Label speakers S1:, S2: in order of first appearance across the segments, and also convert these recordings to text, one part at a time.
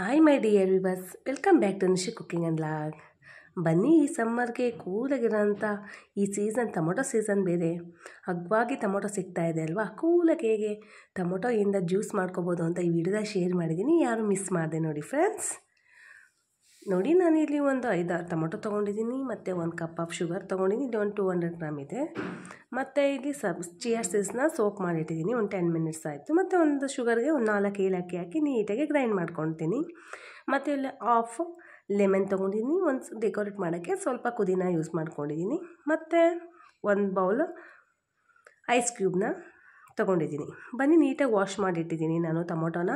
S1: hi my dear viewers welcome back to Nishi cooking and vlog ಬನ್ನಿ ಈ ಸಮ್ಮರ್ಗೆ ಕೂಲಾಗಿರೋಂಥ ಈ season tomato season ಬೇರೆ ಅಗ್ವಾಗಿ tomato ಸಿಗ್ತಾ ಇದೆ ಅಲ್ವಾ ಕೂಲಾಗಿ ಹೇಗೆ ಟೊಮೊಟೊ ಇಂದ ಜ್ಯೂಸ್ ಮಾಡ್ಕೋಬೋದು ಅಂತ ಈ ವಿಡಿಯೋದಾಗ ಶೇರ್ ಮಾಡಿದ್ದೀನಿ ಯಾರು ಮಿಸ್ ಮಾಡಿದೆ ನೋಡಿ ಫ್ರೆಂಡ್ಸ್ ನೋಡಿ ನಾನಿಲ್ಲಿ ಒಂದು ಐದಾರು ಟೊಮೊಟೊ ತೊಗೊಂಡಿದ್ದೀನಿ ಮತ್ತು ಒಂದು ಕಪ್ ಆಫ್ ಶುಗರ್ ತೊಗೊಂಡಿದ್ದೀನಿ ಇಲ್ಲಿ ಒಂದು ಟೂ ಹಂಡ್ರೆಡ್ ಗ್ರಾಮ್ ಇದೆ ಮತ್ತು ಇಲ್ಲಿ ಸಬ್ ಚಿಯರ್ ಸೋಪ್ ಸೋಕ್ ಮಾಡಿಟ್ಟಿದ್ದೀನಿ ಒಂದು ಟೆನ್ ಮಿನಿಟ್ಸ್ ಆಯಿತು ಮತ್ತು ಒಂದು ಶುಗರ್ಗೆ ಒಂದು ನಾಲ್ಕು ಏಲಕ್ಕಿ ಹಾಕಿ ನೀಟಾಗಿ ಗ್ರೈಂಡ್ ಮಾಡ್ಕೊತೀನಿ ಮತ್ತು ಇಲ್ಲಿ ಆಫ್ ಲೆಮನ್ ತೊಗೊಂಡಿದ್ದೀನಿ ಒಂದು ಡೆಕೋರೇಟ್ ಮಾಡೋಕ್ಕೆ ಸ್ವಲ್ಪ ಕುದಿನ ಯೂಸ್ ಮಾಡ್ಕೊಂಡಿದ್ದೀನಿ ಮತ್ತು ಒಂದು ಬೌಲ್ ಐಸ್ ಕ್ಯೂಬ್ನ ತೊಗೊಂಡಿದ್ದೀನಿ ಬನ್ನಿ ನೀಟಾಗಿ ವಾಶ್ ಮಾಡಿಟ್ಟಿದ್ದೀನಿ ನಾನು ಟೊಮೊಟೊನ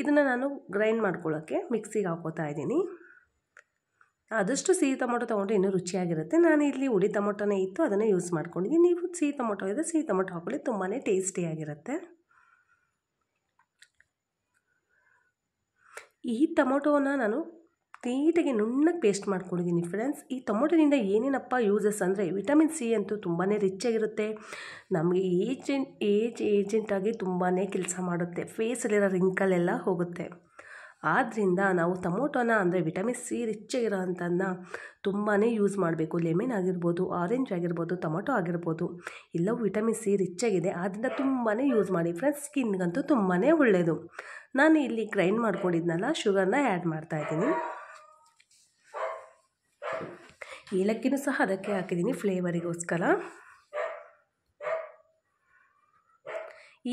S1: ಇದನ್ನು ನಾನು ಗ್ರೈಂಡ್ ಮಾಡ್ಕೊಳ್ಳೋಕ್ಕೆ ಮಿಕ್ಸಿಗೆ ಹಾಕೋತಾ ಇದ್ದೀನಿ ಆದಷ್ಟು ಸಿಹಿ ಟೊಮೊಟೊ ತೊಗೊಂಡ್ರೆ ಇನ್ನೂ ರುಚಿಯಾಗಿರುತ್ತೆ ನಾನು ಇಲ್ಲಿ ಹುಳಿ ಟೊಮೊಟೊನೇ ಇತ್ತು ಅದನ್ನು ಯೂಸ್ ಮಾಡ್ಕೊಂಡಿದ್ದೀನಿ ನೀವು ಸಿಹಿ ಟೊಮೊಟೊ ಇದ್ದರೆ ಸಿಹಿ ಟೊಮೊಟೊ ಹಾಕೊಳ್ಳಿ ತುಂಬಾ ಟೇಸ್ಟಿಯಾಗಿರುತ್ತೆ ಈ ಟೊಮೊಟೊನ ನಾನು ನೀಟಾಗಿ ನುಣ್ಣಗೆ ಪೇಸ್ಟ್ ಮಾಡ್ಕೊಂಡಿದ್ದೀನಿ ಫ್ರೆಂಡ್ಸ್ ಈ ಟೊಮೊಟೊದಿಂದ ಏನೇನಪ್ಪ ಯೂಸಸ್ ಅಂದರೆ ವಿಟಮಿನ್ ಸಿ ಅಂತೂ ತುಂಬಾ ರಿಚ್ ಆಗಿರುತ್ತೆ ನಮಗೆ ಏಜೆಂಟ್ ಏಜ್ ಏಜೆಂಟಾಗಿ ತುಂಬಾ ಕೆಲಸ ಮಾಡುತ್ತೆ ಫೇಸಲ್ಲಿರೋ ರಿಂಕಲ್ ಎಲ್ಲ ಹೋಗುತ್ತೆ ಆದ್ದರಿಂದ ನಾವು ಟೊಮೊಟೊನ ಅಂದರೆ ವಿಟಮಿನ್ ಸಿ ರಿಚ್ ಇರೋಂಥದ್ದನ್ನ ತುಂಬಾ ಯೂಸ್ ಮಾಡಬೇಕು ಲೆಮಿನ್ ಆಗಿರ್ಬೋದು ಆರೆಂಜ್ ಆಗಿರ್ಬೋದು ಟೊಮೊಟೊ ಆಗಿರ್ಬೋದು ಇಲ್ಲವೂ ವಿಟಮಿನ್ ಸಿ ರಿಚ್ ಆಗಿದೆ ಆದ್ದರಿಂದ ತುಂಬಾ ಯೂಸ್ ಮಾಡಿ ಫ್ರೆಂಡ್ಸ್ ಸ್ಕಿನ್ಗಂತೂ ತುಂಬಾ ಒಳ್ಳೆಯದು ನಾನು ಇಲ್ಲಿ ಗ್ರೈಂಡ್ ಮಾಡ್ಕೊಂಡಿದ್ನಲ್ಲ ಶುಗರ್ನ ಆ್ಯಡ್ ಮಾಡ್ತಾಯಿದ್ದೀನಿ ಏಲಕ್ಕಿನೂ ಸಹ ಅದಕ್ಕೆ ಹಾಕಿದ್ದೀನಿ ಫ್ಲೇವರಿಗೋಸ್ಕರ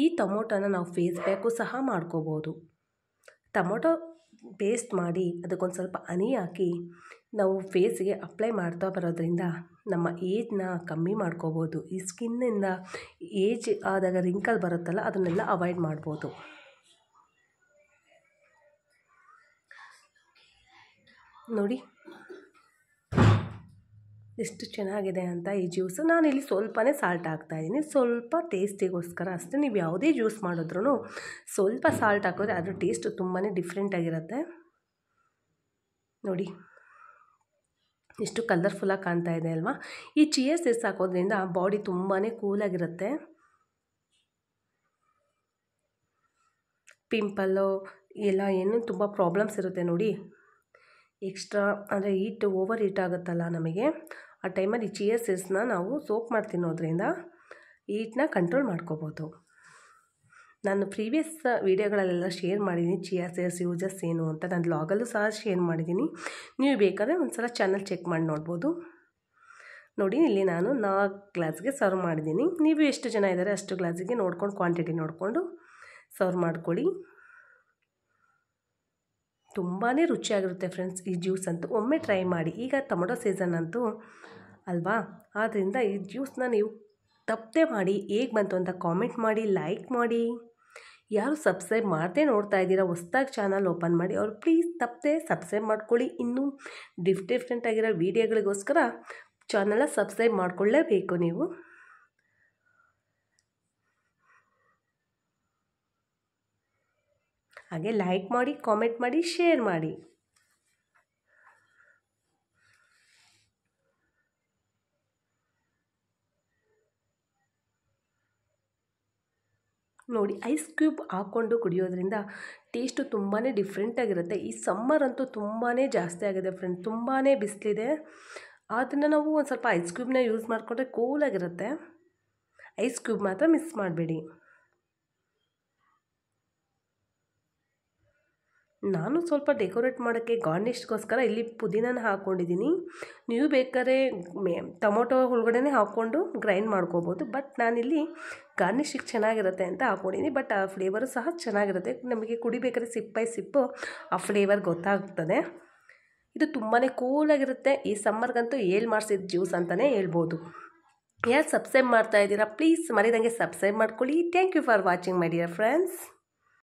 S1: ಈ ಟೊಮೊಟೊನ ನಾವು ಫೇಸ್ ಪ್ಯಾಕು ಸಹ ಮಾಡ್ಕೋಬೋದು ಟೊಮೊಟೊ ಪೇಸ್ಟ್ ಮಾಡಿ ಅದಕ್ಕೊಂದು ಸ್ವಲ್ಪ ಹನಿ ಹಾಕಿ ನಾವು ಫೇಸ್ಗೆ ಅಪ್ಲೈ ಮಾಡ್ತಾ ಬರೋದರಿಂದ ನಮ್ಮ ಏಜ್ನ ಕಮ್ಮಿ ಮಾಡ್ಕೋಬೋದು ಈ ಸ್ಕಿನ್ನಿಂದ ಏಜ್ ಆದಾಗ ರಿಂಕಲ್ ಬರುತ್ತಲ್ಲ ಅದನ್ನೆಲ್ಲ ಅವಾಯ್ಡ್ ಮಾಡ್ಬೋದು ನೋಡಿ ಎಷ್ಟು ಚೆನ್ನಾಗಿದೆ ಅಂತ ಈ ಜ್ಯೂಸು ನಾನಿಲ್ಲಿ ಸ್ವಲ್ಪನೇ ಸಾಲ್ಟ್ ಹಾಕ್ತಾಯಿದ್ದೀನಿ ಸ್ವಲ್ಪ ಟೇಸ್ಟಿಗೋಸ್ಕರ ಅಷ್ಟೇ ನೀವು ಯಾವುದೇ ಜ್ಯೂಸ್ ಮಾಡಿದ್ರೂ ಸ್ವಲ್ಪ ಸಾಲ್ಟ್ ಹಾಕಿದ್ರೆ ಅದ್ರ ಟೇಸ್ಟ್ ತುಂಬಾ ಡಿಫ್ರೆಂಟಾಗಿರುತ್ತೆ ನೋಡಿ ಎಷ್ಟು ಕಲರ್ಫುಲ್ಲಾಗಿ ಕಾಣ್ತಾ ಇದೆ ಅಲ್ವಾ ಈ ಚಿಯರ್ಸ್ ಎಸ್ ಹಾಕೋದ್ರಿಂದ ಬಾಡಿ ತುಂಬಾ ಕೂಲಾಗಿರುತ್ತೆ ಪಿಂಪಲ್ಲು ಎಲ್ಲ ಏನು ತುಂಬ ಪ್ರಾಬ್ಲಮ್ಸ್ ಇರುತ್ತೆ ನೋಡಿ ಎಕ್ಸ್ಟ್ರಾ ಅಂದರೆ ಹೀಟ್ ಓವರ್ ಹೀಟ್ ಆಗುತ್ತಲ್ಲ ನಮಗೆ ಆ ಟೈಮಲ್ಲಿ ಈ ಚಿಯಾ ನಾವು ಸೋಕ್ ಮಾಡಿ ತಿನ್ನೋದ್ರಿಂದ ಈಟನ್ನ ಕಂಟ್ರೋಲ್ ಮಾಡ್ಕೋಬೋದು ನಾನು ಪ್ರೀವಿಯಸ್ ವೀಡಿಯೋಗಳಲ್ಲೆಲ್ಲ ಶೇರ್ ಮಾಡಿದ್ದೀನಿ ಚಿಯಾ ಸೀಡ್ಸ್ ಯೂಸಸ್ ಏನು ಅಂತ ನಾನು ಲಾಗಲ್ಲೂ ಸಹ ಶೇರ್ ಮಾಡಿದ್ದೀನಿ ನೀವು ಬೇಕಾದರೆ ಒಂದು ಸಲ ಚಾನಲ್ ಚೆಕ್ ಮಾಡಿ ನೋಡ್ಬೋದು ನೋಡಿ ಇಲ್ಲಿ ನಾನು ನಾಲ್ಕು ಗ್ಲಾಸ್ಗೆ ಸರ್ವ್ ಮಾಡಿದ್ದೀನಿ ನೀವು ಎಷ್ಟು ಜನ ಇದ್ದಾರೆ ಅಷ್ಟು ಗ್ಲಾಸಿಗೆ ನೋಡ್ಕೊಂಡು ಕ್ವಾಂಟಿಟಿ ನೋಡಿಕೊಂಡು ಸರ್ವ್ ಮಾಡಿಕೊಡಿ ತುಂಬಾ ರುಚಿಯಾಗಿರುತ್ತೆ ಫ್ರೆಂಡ್ಸ್ ಈ ಜ್ಯೂಸ್ ಅಂತೂ ಒಮ್ಮೆ ಟ್ರೈ ಮಾಡಿ ಈಗ ಟೊಮೊಟೊ ಸೀಸನ್ ಅಂತೂ ಅಲ್ವಾ ಆದ್ದರಿಂದ ಈ ಜ್ಯೂಸನ್ನ ನೀವು ತಪ್ಪದೆ ಮಾಡಿ ಹೇಗೆ ಬಂತು ಅಂತ ಕಾಮೆಂಟ್ ಮಾಡಿ ಲೈಕ್ ಮಾಡಿ ಯಾರು ಸಬ್ಸ್ಕ್ರೈಬ್ ಮಾಡದೆ ನೋಡ್ತಾ ಇದ್ದೀರಾ ಹೊಸ್ದಾಗಿ ಚಾನಲ್ ಓಪನ್ ಮಾಡಿ ಅವ್ರು ಪ್ಲೀಸ್ ತಪ್ಪದೆ ಸಬ್ಸ್ಕ್ರೈಬ್ ಮಾಡ್ಕೊಳ್ಳಿ ಇನ್ನೂ ಡಿಫ್ರೆಂಟ್ ಆಗಿರೋ ವೀಡಿಯೋಗಳಿಗೋಸ್ಕರ ಚಾನಲ್ನ ಸಬ್ಸ್ಕ್ರೈಬ್ ಮಾಡಿಕೊಳ್ಳೇಬೇಕು ನೀವು ಹಾಗೆ ಲೈಕ್ ಮಾಡಿ ಕಾಮೆಂಟ್ ಮಾಡಿ ಶೇರ್ ಮಾಡಿ ನೋಡಿ ಐಸ್ ಕ್ಯೂಬ್ ಹಾಕ್ಕೊಂಡು ಕುಡಿಯೋದ್ರಿಂದ ಟೇಸ್ಟು ತುಂಬಾ ಡಿಫ್ರೆಂಟಾಗಿರುತ್ತೆ ಈ ಸಮ್ಮರ್ ಅಂತೂ ತುಂಬಾ ಜಾಸ್ತಿ ಆಗಿದೆ ಫ್ರೆಂಡ್ ತುಂಬಾ ಬಿಸಿಲಿದೆ ಅದನ್ನು ನಾವು ಒಂದು ಸ್ವಲ್ಪ ಐಸ್ ಕ್ಯೂಬ್ನ ಯೂಸ್ ಮಾಡಿಕೊಂಡ್ರೆ ಕೂಲಾಗಿರುತ್ತೆ ಐಸ್ ಕ್ಯೂಬ್ ಮಾತ್ರ ಮಿಸ್ ಮಾಡಬೇಡಿ ನಾನು ಸ್ವಲ್ಪ ಡೆಕೋರೇಟ್ ಮಾಡೋಕ್ಕೆ ಗಾರ್ನಿಷ್ಗೋಸ್ಕರ ಇಲ್ಲಿ ಪುದೀನಾನ ಹಾಕ್ಕೊಂಡಿದ್ದೀನಿ ನೀವು ಬೇಕಾದ್ರೆ ಮೆ ಟೊಮೊಟೊ ಒಳಗಡೆನೇ ಹಾಕ್ಕೊಂಡು ಗ್ರೈಂಡ್ ಮಾಡ್ಕೋಬೋದು ಬಟ್ ನಾನಿಲ್ಲಿ ಗಾರ್ನಿಷಿಗೆ ಚೆನ್ನಾಗಿರುತ್ತೆ ಅಂತ ಹಾಕ್ಕೊಂಡಿದ್ದೀನಿ ಬಟ್ ಆ ಫ್ಲೇವರು ಸಹ ಚೆನ್ನಾಗಿರುತ್ತೆ ನಮಗೆ ಕುಡಿಬೇಕಾದ್ರೆ ಸಿಪ್ಪೈ ಸಿಪ್ಪು ಆ ಫ್ಲೇವರ್ ಗೊತ್ತಾಗ್ತದೆ ಇದು ತುಂಬಾ ಕೂಲಾಗಿರುತ್ತೆ ಈ ಸಮ್ಮರ್ಗಂತೂ ಏಳು ಮಾಡಿಸಿದ ಜ್ಯೂಸ್ ಅಂತಲೇ ಹೇಳ್ಬೋದು ಯಾರು ಸಬ್ಸ್ಕ್ರೈಬ್ ಮಾಡ್ತಾ ಇದ್ದೀರಾ ಪ್ಲೀಸ್ ಮರಿದಂಗೆ ಸಬ್ಸ್ಕ್ರೈಬ್ ಮಾಡ್ಕೊಳ್ಳಿ thank you for watching my dear friends